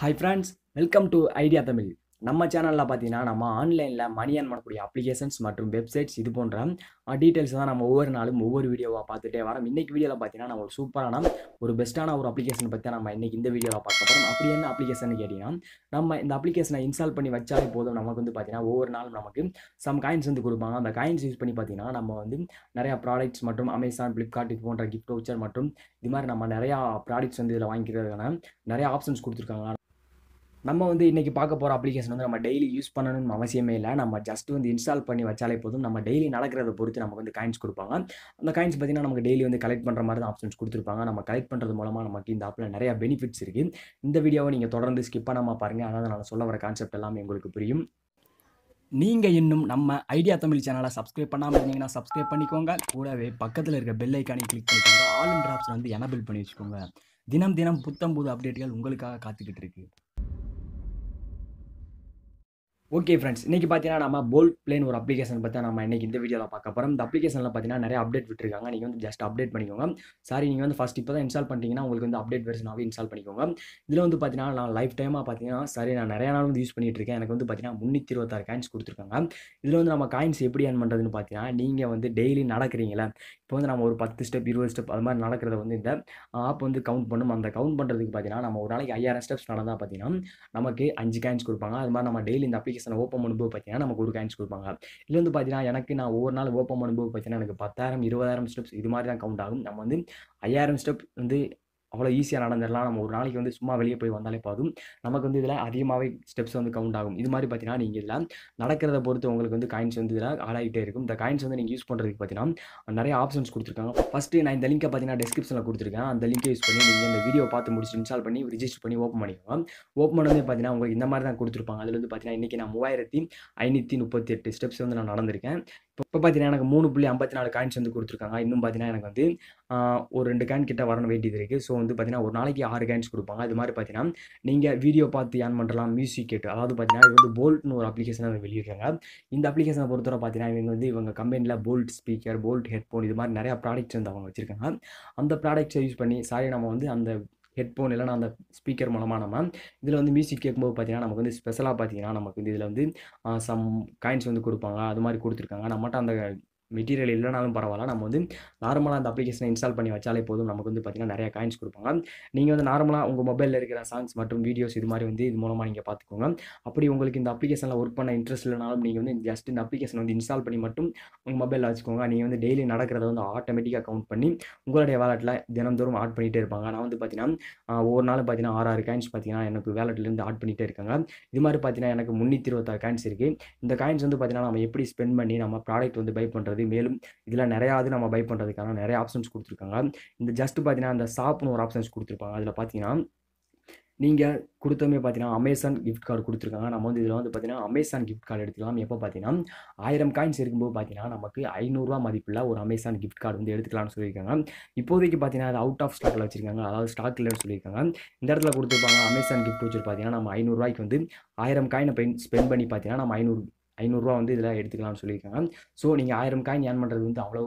hi friends welcome to Idea Tamil நம்ம சேனலில் பார்த்தீங்கன்னா நம்ம ஆன்லைனில் மணி ஏர்ன் பண்ணக்கூடிய அப்ளிகேஷன்ஸ் மற்றும் வெப்சைட்ஸ் இது போன்ற டீட்டெயில்ஸ் தான் நம்ம ஒவ்வொரு நாளும் ஒவ்வொரு வீடியோவாக பார்த்துட்டே வரோம் இன்றைக்கி வீடியோவில் பார்த்தீங்கன்னா நம்ம ஒரு சூப்பரான ஒரு பெஸ்ட்டான ஒரு அப்ளிகேஷன் பற்றி நம்ம இன்றைக்கி இந்த வீடியோவில் பார்க்க போகிறோம் அப்படி என்ன அப்ளிகேஷன் கேட்டிங்கன்னா நம்ம இந்த அப்ளிகேஷனை இன்ஸ்டால் பண்ணி வச்சாலே போதும் நமக்கு வந்து பார்த்தீங்கன்னா ஒவ்வொரு நாளும் நமக்கு சம் காயின்ஸ் வந்து கொடுப்பாங்க அந்த காயின்ஸ் யூஸ் பண்ணி பார்த்தீங்கன்னா நம்ம வந்து நிறையா ப்ராடக்ட்ஸ் மற்றும் அமேசான் ஃப்ளிப்கார்ட் இது போன்ற கிஃப்ட் வவுச்சர் மற்றும் இது மாதிரி நம்ம நிறையா ப்ராடக்ட்ஸ் வந்து இதில் வாங்கிக்கிறதுக்கான நிறையா ஆப்ஷன்ஸ் கொடுத்துருக்காங்க நம்ம வந்து இன்றைக்கி பார்க்க போகிற அப்ளிகேஷன் வந்து நம்ம டெய்லி யூஸ் பண்ணணும்னு அவசியமே இல்லை நம்ம ஜஸ்ட் வந்து இன்ஸ்டால் பண்ணி வச்சாலே போதும் நம்ம டெய்லி நடக்கிறத பொறுத்து நமக்கு வந்து காயின்ஸ் கொடுப்பாங்க அந்த காயின்ஸ் பார்த்திங்கன்னா நமக்கு டெய்லி வந்து கலெக்ட் பண்ணுற மாதிரி தான் ஆப்ஷன்ஸ் கொடுத்துருப்பாங்க நம்ம கலெக்ட் பண்ணுறது மூலமாக நமக்கு இந்த ஆப்பில் நிறைய பெனிஃபிட்ஸ் இருக்குது இந்த வீடியோவை நீங்கள் தொடர்ந்து ஸ்கிப் பண்ணாமல் பாருங்கள் அதனால் நான் சொல்ல வர கான்செப்ட் எல்லாமே உங்களுக்கு புரியும் நீங்கள் இன்னும் நம்ம ஐடியா தமிழ் சேனலை சப்ஸ்கிரைப் பண்ணாமல் இருந்தீங்கன்னா சப்ஸ்கிரைப் பண்ணிக்கோங்க கூடவே பக்கத்தில் இருக்க பெல் ஐக்கானை கிளிக் பண்ணிக்கோங்க ஆல் இன் ஆப்ஷன் வந்து எனபிள் பண்ணி வச்சுக்கோங்க தினம் தினம் புத்தம் புது அப்டேட்டுகள் உங்களுக்காக காத்துக்கிட்டு இருக்குது ஓகே ஃப்ரெண்ட்ஸ் இன்றைக்கி பார்த்தீங்கன்னா நம்ம போல்ட் பிளேன் ஒரு அப்ளிகேஷன் பற்றி நம்ம இன்றைக்கி இந்த வீடியோவில் பார்க்க போகிறோம் இந்த அப்ளிகேஷனில் பார்த்தீங்கன்னா நிறைய அப்டேட் விட்டுருக்காங்க நீங்கள் வந்து ஜஸ்ட் அப்டேட் பண்ணிக்கோங்க சாரி நீங்கள் வந்து ஃபஸ்ட் இப்போ தான் இன்ஸ்டால் பண்ணிட்டீங்கன்னா உங்களுக்கு வந்து அப்டேட் வெர்ஷனாகவே இன்ஸ்டால் பண்ணிக்கோங்க இதில் வந்து பார்த்தீங்கன்னா நான் லைஃப் டைமாக பார்த்தீங்கன்னா சரி நான் நிறைய நாள் வந்து யூஸ் பண்ணிகிட்டு இருக்கேன் எனக்கு வந்து பார்த்தீங்கன்னா முந்நூற்றி இருபத்தாறு காயின்ஸ் கொடுத்துருக்காங்க இதில் வந்து நம்ம காயின்ஸ் எப்படி ஏன் பண்ணுறதுன்னு பார்த்தீங்கன்னா நீங்கள் வந்து டெய்லி நடக்கிறீங்களே இப்போ வந்து நம்ம ஒரு பத்து ஸ்டெப் இருபது ஸ்டெப் அது மாதிரி நடக்கிறத வந்து இந்த ஆப் வந்து கவுண்ட் பண்ணும் அந்த கவுண்ட் பண்ணுறதுக்கு பார்த்தீங்கன்னா நம்ம ஒரு நாளைக்கு ஐயாயிரம் ஸ்டெப்ஸ் நடந்தால் பார்த்தீங்கன்னா நமக்கு அஞ்சு காயின்ஸ் கொடுப்பாங்க அது மாதிரி நம்ம டெய்லி இந்த அப்ளிகேஷன் அப்ளிகேஷனை ஓப்பன் பண்ணும்போது பார்த்தீங்கன்னா நமக்கு ஒரு காயின்ஸ் கொடுப்பாங்க இல்லை வந்து பார்த்தீங்கன்னா எனக்கு நான் ஒவ்வொரு நாள் ஓப்பன் பண்ணும்போது பார்த்தீங்கன்னா எனக்கு பத்தாயிரம் இருபதாயிரம் ஸ்டெப்ஸ் இது மாதிரி தான் கவுண்ட் ஆகும் நம்ம வந்து ஐயாயிரம் ஸ்டெப் வந்து அவ்வளோ ஈஸியாக நடந்துடலாம் நம்ம ஒரு நாளைக்கு வந்து சும்மா வெளியே போய் வந்தாலே போதும் நமக்கு வந்து இதில் அதிகமாகவே ஸ்டெப்ஸ் வந்து கவுண்ட் ஆகும் இது மாதிரி பார்த்தீங்கன்னா நீங்கள் இதில் நடக்கிறத பொறுத்து உங்களுக்கு வந்து காயின்ஸ் வந்து இதில் ஆளாகிட்டே இருக்கும் இந்த காயின்ஸ் வந்து நீங்கள் யூஸ் பண்ணுறதுக்கு பார்த்தீங்கன்னா நிறைய ஆப்ஷன்ஸ் கொடுத்துருக்காங்க ஃபஸ்ட்டு நான் இந்த லிங்கை பார்த்தீங்கன்னா டிஸ்கிரிப்ஷனில் கொடுத்துருக்கேன் அந்த லிங்கை யூஸ் பண்ணி நீங்கள் இந்த வீடியோ பார்த்து முடிச்சு இன்ஸ்டால் பண்ணி ரிஜிஸ்டர் பண்ணி ஓப்பன் பண்ணிக்கலாம் ஓப்பன் வந்து பார்த்தீங்கன்னா உங்களுக்கு இந்த மாதிரி தான் கொடுத்துருப்பாங்க அதில் வந்து பார்த்தீங்கன்னா இன்றைக்கி நான் மூவாயிரத்தி ஐநூற்றி முப்பத்தி எட்டு ஸ்டெப்ஸ் வந்து நான் நடந்திருக்கேன் இப்போ பார்த்தீங்கன்னா எனக்கு மூணு புள்ளி ஐம்பத்தி நாலு காயின்ஸ் வந்து கொடுத்துருக்காங்க இன்னும் பார்த்தீங்கன்னா எனக்கு வந்து ஒரு ரெண்டு காயின் கிட்ட வரணும் வேண்டியது இருக்குது ஸோ வந்து பார்த்தீங்கன்னா ஒரு நாளைக்கு ஆறு காயின்ஸ் கொடுப்பாங்க அது மாதிரி பார்த்தீங்கன்னா நீங்கள் வீடியோ பார்த்து ஏன் பண்ணலாம் மியூசிக் கேட்டு அதாவது பார்த்தீங்கன்னா இது வந்து போல்ட்னு ஒரு அப்ளிகேஷனாக வெளியிடுறாங்க இந்த அப்ளிகேஷனை பொறுத்தவரை பார்த்தீங்கன்னா இவங்க வந்து இவங்க கம்பெனியில் போல்ட் ஸ்பீக்கர் போல்ட் ஹெட்ஃபோன் இது மாதிரி நிறையா ப்ராடக்ட்ஸ் வந்து அவங்க வச்சுருக்காங்க அந்த ப்ராடக்ட்ஸை யூஸ் பண்ணி சாரி நம்ம வந்து அந்த ஹெட்ஃபோன் இல்லைனா அந்த ஸ்பீக்கர் மூலமாக நம்ம இதில் வந்து மியூசிக் கேட்கும்போது பார்த்தீங்கன்னா நமக்கு வந்து ஸ்பெஷலாக பார்த்தீங்கன்னா நமக்கு வந்து இதில் வந்து சம் காயின்ஸ் வந்து கொடுப்பாங்க அது மாதிரி கொடுத்துருக்காங்க நம்மகிட்ட அந்த மெட்டீரியல் இல்லைனாலும் பரவாயில்ல நம்ம வந்து நார்மலாக அந்த அப்ளிகேஷனை இன்ஸ்டால் பண்ணி வச்சாலே போதும் நமக்கு வந்து பார்த்திங்கன்னா நிறையா காயின்ஸ் கொடுப்பாங்க நீங்கள் வந்து நார்மலாக உங்கள் மொபைலில் இருக்கிற சாங்ஸ் மற்றும் வீடியோஸ் இது மாதிரி வந்து இது மூலமாக நீங்கள் பார்த்துக்கோங்க அப்படி உங்களுக்கு இந்த அப்ளிகேஷனில் ஒர்க் பண்ண இன்ட்ரெஸ்ட் இல்லைனாலும் நீங்கள் வந்து ஜஸ்ட் இந்த அப்ளிகேஷன் வந்து இன்ஸ்டால் பண்ணி மட்டும் உங்கள் மொபைலில் வச்சுக்கோங்க நீங்கள் வந்து டெய்லி நடக்கிறத வந்து ஆட்டோமேட்டிக்காக கவுண்ட் பண்ணி உங்களுடைய வேலெட்டில் தினந்தோறும் ஆட் பண்ணிகிட்டே இருப்பாங்க நான் வந்து பார்த்தீங்கன்னா ஒவ்வொரு நாள் பார்த்தீங்கன்னா ஆறு ஆறு காயின்ஸ் பார்த்தீங்கன்னா எனக்கு வேலெட்லேருந்து ஆட் பண்ணிகிட்டே இருக்காங்க இது மாதிரி பார்த்தீங்கன்னா எனக்கு முந்நூற்றி இருபத்தாறு காயின்ஸ் இருக்குது இந்த காயின்ஸ் வந்து பார்த்தீங்கன்னா நம்ம எப்படி ஸ்பெண்ட் பண்ணி நம்ம ப்ராடக்ட் வந்து பை பண்ணுறது பண்ணுறது மேலும் இதில் நிறையா அது நம்ம பை பண்ணுறதுக்கான நிறைய ஆப்ஷன்ஸ் கொடுத்துருக்காங்க இந்த ஜஸ்ட் பார்த்தீங்கன்னா அந்த ஷாப்னு ஒரு ஆப்ஷன்ஸ் கொடுத்துருப்பாங்க அதில் பார்த்தீங்கன்னா நீங்கள் கொடுத்தமே பார்த்தீங்கன்னா அமேசான் கிஃப்ட் கார்டு கொடுத்துருக்காங்க நம்ம வந்து இதில் வந்து பார்த்தீங்கன்னா அமேசான் கிஃப்ட் கார்டு எடுத்துக்கலாம் எப்போ பார்த்தீங்கன்னா ஆயிரம் காயின்ஸ் இருக்கும்போது பார்த்தீங்கன்னா நமக்கு ஐநூறுரூவா மதிப்பில் ஒரு அமேசான் கிஃப்ட் கார்டு வந்து எடுத்துக்கலாம்னு சொல்லியிருக்காங்க இப்போதைக்கு பார்த்தீங்கன்னா அது அவுட் ஆஃப் ஸ்டாக்கில் வச்சிருக்காங்க அதாவது ஸ்டாக் இல்லைன்னு சொல்லியிருக்காங்க இந்த இடத்துல கொடுத்துருப்பாங்க அமேசான் கிஃப்ட் வச்சு பார்த்தீங்கன்னா நம்ம ஐநூறுரூவாய்க்கு வந்து ஆயிரம் காயினை பெயின் ஸ்பெண்ட் பண்ணி பார்த்தீங்கன்னா நம்ம ஐநூறு ஐநூறுரூவா வந்து இதில் எடுத்துக்கலாம்னு சொல்லியிருக்காங்க ஸோ நீங்கள் ஆயிரம் காயின் ஏன் பண்ணுறது வந்து அவ்வளோ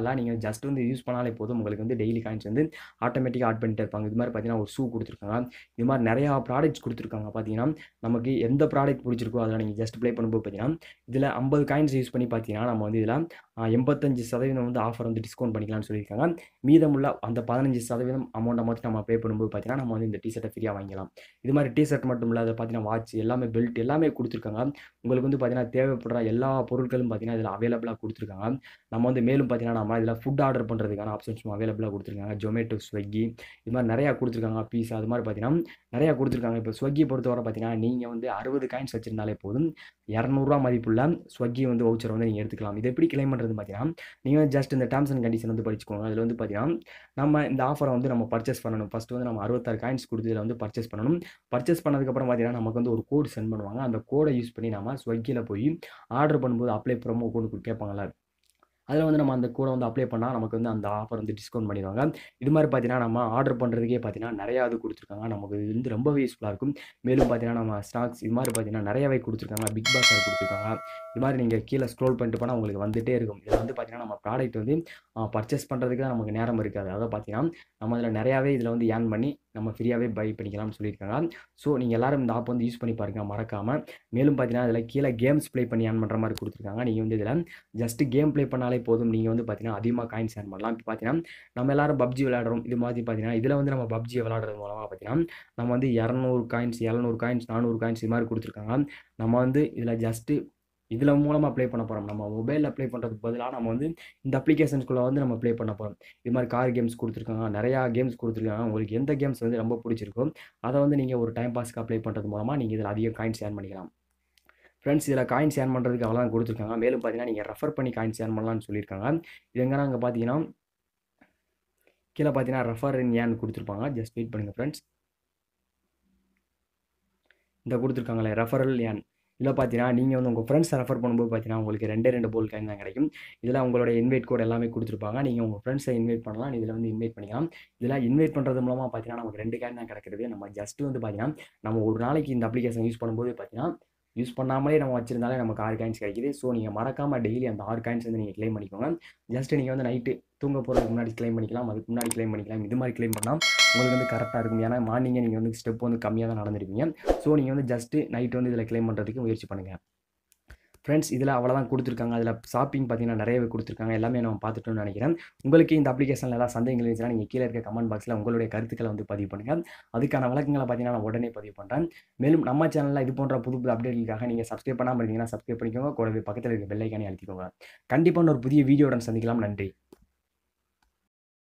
இல்லை நீங்கள் ஜஸ்ட் வந்து யூஸ் பண்ணாலே போதும் உங்களுக்கு வந்து டெய்லி காயின்ஸ் வந்து ஆட்டோமேட்டிக்காக ஆட் பண்ணிட்டு இருப்பாங்க இது மாதிரி பார்த்தீங்கன்னா ஒரு ஷூ கொடுத்துருக்காங்க இது மாதிரி நிறையா ப்ராடக்ட்ஸ் கொடுத்துருக்காங்க பார்த்தீங்கன்னா நமக்கு எந்த ப்ராடக்ட் பிடிச்சிருக்கோ அதில் நீங்கள் ஜஸ்ட் ப்ளே பண்ணும்போது பார்த்தீங்கன்னா இதில் ஐம்பது காயின்ஸ் யூஸ் பண்ணி பார்த்தீங்கன்னா நம்ம வந்து இதில் எண்பத்தஞ்சு சதவீதம் வந்து ஆஃபர் வந்து டிஸ்கவுண்ட் பண்ணிக்கலாம்னு சொல்லியிருக்காங்க மீதமுள்ள அந்த பதினஞ்சு சதவீதம் அமௌண்ட்டை மட்டும் நம்ம பே பண்ணும்போது பார்த்தீங்கன்னா நம்ம வந்து இந்த டிஷர்ட்டை ஃப்ரீயாக வாங்கிக்கலாம் இது மாதிரி டிஷர்ட் மட்டும் இல்லாத பார்த்தீங்கன்னா வாட்ச் எல்லாமே பெல்ட் எல்லாமே கொடுத்துருக்காங்க உங்களுக்கு வந்து பார்த்தீங்கன்னா தேவைப்படுற எல்லா பொருட்களும் பார்த்தீங்கன்னா இதில் அவைலபிளாக கொடுத்துருக்காங்க நம்ம வந்து மேலும் பார்த்தீங்கன்னா நம்ம இதில் ஃபுட் ஆர்டர் பண்ணுறதுக்கான ஆப்ஷன்ஸும் அவைலபிளாக கொடுத்துருக்காங்க ஜொமேட்டோ ஸ்விக்கி இது மாதிரி நிறையா கொடுத்துருக்காங்க பீஸ் அது மாதிரி பார்த்தீங்கன்னா நிறையா கொடுத்துருக்காங்க இப்போ ஸ்விக்கி பொறுத்தவரை பார்த்தீங்கன்னா நீங்கள் வந்து அறுபது காயின்ஸ் வச்சுருந்தாலே போதும் இரநூறுவா மதிப்புள்ள ஸ்விக்கி வந்து வவுச்சர் வந்து நீங்கள் எடுத்துக்கலாம் இது எப்படி கிளைம் பண்ணுறது பார்த்தீங்கன்னா நீங்கள் ஜஸ்ட் இந்த டேர்ம்ஸ் அண்ட் கண்டிஷன் வந்து படிச்சுக்கோங்க அதில் வந்து பார்த்தீங்கன்னா நம்ம இந்த ஆஃபரை வந்து நம்ம பர்ச்சேஸ் பண்ணணும் ஃபஸ்ட்டு வந்து நம்ம அறுபத்தாறு காயின்ஸ் கொடுத்து இதில் வந்து பர்ச்சேஸ் பண்ணணும் பர்ச்சேஸ் பண்ணதுக்கப்புறம் பார்த்தீங்கன்னா நமக்கு வந்து ஒரு கோடு சென்ட் பண்ணுவாங்க அந்த கோடை யூஸ் பண்ணி நம்ம ஸ்விக்கியில் போய் ஆர்டர் பண்ணும்போது அப்ளை ப்ரோமோ கோடு கேட்பாங்களா அதில் வந்து நம்ம அந்த கூட வந்து அப்ளை பண்ணால் நமக்கு வந்து அந்த ஆஃபர் வந்து டிஸ்கவுண்ட் பண்ணிடுவாங்க இது மாதிரி பார்த்தீங்கன்னா நம்ம ஆர்டர் பண்ணுறதுக்கே பார்த்தீங்கன்னா நிறையா இது கொடுத்துருக்காங்க நமக்கு இது வந்து ரொம்பவே யூஸ்ஃபுல்லாக இருக்கும் மேலும் பார்த்தீங்கன்னா நம்ம ஸ்டாக்ஸ் இது மாதிரி பார்த்தீங்கன்னா நிறையாவே கொடுத்துருக்காங்க பிக் பாஸாக கொடுத்துருக்காங்க இது மாதிரி நீங்கள் கீழே ஸ்க்ரோல் பண்ணிட்டு போனால் உங்களுக்கு வந்துகிட்டே இருக்கும் இதில் வந்து பார்த்தீங்கன்னா நம்ம ப்ராடக்ட் வந்து பர்ச்சேஸ் பண்ணுறதுக்கு தான் நமக்கு நேரம் இருக்காது அதை பார்த்தீங்கன்னா நம்ம இதில் நிறையாவே இதில் வந்து ஏர்ன் பண்ணி நம்ம ஃப்ரீயாகவே பை பண்ணிக்கலாம்னு சொல்லியிருக்காங்க ஸோ நீங்கள் எல்லோரும் இந்த ஆப் வந்து யூஸ் பண்ணி பாருங்கள் மறக்காமல் மேலும் பார்த்தீங்கன்னா அதில் கீழே கேம்ஸ் ப்ளே பண்ணி ஏர்ன் பண்ணுற மாதிரி கொடுத்துருக்காங்க நீங்கள் வந்து இதில் ஜஸ்ட் கேம் ப்ளே பண்ணாலே போதும் நீங்கள் வந்து பார்த்தீங்கன்னா அதிகமாக காயின்ஸ் ஏர்ன் பண்ணலாம் இப்போ பார்த்தீங்கன்னா நம்ம எல்லாரும் பப்ஜி விளையாடுறோம் இது மாதிரி பார்த்தீங்கன்னா இதில் வந்து நம்ம பப்ஜி விளையாடுறது மூலமாக பார்த்தீங்கன்னா நம்ம வந்து இரநூறு காயின்ஸ் இரநூறு காயின்ஸ் நானூறு காயின்ஸ் இது மாதிரி கொடுத்துருக்காங்க நம்ம வந்து இதில் ஜஸ்ட்டு இதில் மூலமாக அப்ளை பண்ண போகிறோம் நம்ம மொபைலில் அப்ளை பண்ணுறதுக்கு பதிலாக நம்ம வந்து இந்த அப்ளிகேஷன்ஸ்குள்ளே வந்து நம்ம ப்ளே பண்ண போகிறோம் இது மாதிரி கார் கேம்ஸ் கொடுத்துருக்காங்க நிறையா கேம்ஸ் கொடுத்துருக்காங்க உங்களுக்கு எந்த கேம்ஸ் வந்து ரொம்ப பிடிச்சிருக்கோ அதை வந்து நீங்கள் ஒரு டைம் பாஸ்க்கு அப்ளை பண்ணுறது மூலமாக நீங்கள் இதில் அதிக காயின்ஸ் ஏர்ன் பண்ணிக்கலாம் ஃப்ரெண்ட்ஸ் இதில் காயின் சேர் பண்ணுறதுக்கு அவ்வளோ கொடுத்துருக்காங்க மேலும் பார்த்தீங்கன்னா நீங்கள் ரெஃபர் பண்ணி காயின் சேர் பண்ணலாம்னு சொல்லியிருக்காங்க இது எங்கே நாங்கள் பார்த்தீங்கன்னா கீழே பார்த்தீங்கன்னா ரெஃபர் ஏன் கொடுத்துருப்பாங்க ஜஸ்ட் வெயிட் பண்ணுங்கள் ஃப்ரெண்ட்ஸ் இந்த கொடுத்துருக்காங்களே ரெஃபரல் ஏன் இல்லை பார்த்தீங்கன்னா நீங்கள் வந்து உங்கள் ஃப்ரெண்ட்ஸ் ரெஃபர் பண்ணும்போது பார்த்தீங்கன்னா உங்களுக்கு ரெண்டே ரெண்டு போல் காயின் தான் கிடைக்கும் இதில் உங்களோட இன்வைட் கோட் எல்லாமே கொடுத்துருப்பாங்க நீங்கள் உங்கள் ஃப்ரெண்ட்ஸை இன்வைட் பண்ணலாம் இதில் வந்து இன்வைட் பண்ணிக்கலாம் இதில் இன்வைட் பண்ணுறது மூலமாக பார்த்தீங்கன்னா நமக்கு ரெண்டு காயின் தான் கிடைக்கிறது நம்ம ஜஸ்ட் வந்து பார்த்தீங்கன்னா நம்ம ஒரு நாளைக்கு இந்த அப்ளிகேஷன் யூஸ் பண்ணும்போது பார்த்தீங்கன்னா யூஸ் பண்ணாமலே நம்ம வச்சிருந்தாலே நமக்கு ஆறு காயின்ஸ் கிடைக்கிது ஸோ நீங்கள் மறக்காமல் டெய்லி அந்த ஆறு காயின்ஸ் வந்து நீங்கள் கிளைம் பண்ணிக்கோங்க ஜஸ்ட் நீங்கள் வந்து நைட்டு தூங்க போகிறதுக்கு முன்னாடி கிளைம் பண்ணிக்கலாம் அதுக்கு முன்னாடி கிளைம் பண்ணிக்கலாம் இது மாதிரி கிளைம் பண்ணால் உங்களுக்கு வந்து கரெக்டாக இருக்கும் ஏன்னா மார்னிங்கே நீங்கள் வந்து ஸ்டெப் வந்து கம்மியாக தான் நடந்திருப்பீங்க ஸோ நீங்கள் வந்து ஜஸ்ட்டு நைட் வந்து இதில் கிளைம் பண்ணுறதுக்கு முயற்சி பண்ணுங்கள் ஃப்ரெண்ட்ஸ் இதில் அவ்வளோதான் கொடுத்துருக்காங்க அதில் ஷாப்பிங் பார்த்தீங்கன்னா நிறையவே கொடுத்துருக்காங்க எல்லாமே நான் பார்த்துட்டோம்னு நினைக்கிறேன் உங்களுக்கு இந்த அப்ளிகேஷனில் ஏதாவது சந்தேகங்கள் இருந்துச்சுன்னா நீங்கள் கீழே இருக்க கமெண்ட் பாக்ஸில் உங்களுடைய கருத்துக்களை வந்து பதிவு பண்ணுங்கள் அதுக்கான வழக்கங்களை பார்த்தீங்கன்னா நான் உடனே பதிவு பண்ணுறேன் மேலும் நம்ம சேனலில் இது போன்ற புது புது அப்டேட்டுக்காக நீங்கள் சப்ஸ்கிரைப் பண்ணாமல் இருந்தீங்கன்னா சப்ஸ்கிரைப் பண்ணிக்கோங்க கூடவே பக்கத்தில் இருக்க பெல்லைக்கானே அழுத்திக்கோங்க கண்டிப்பாக ஒரு புதிய வீடியோடன் சந்திக்கலாம் நன்றி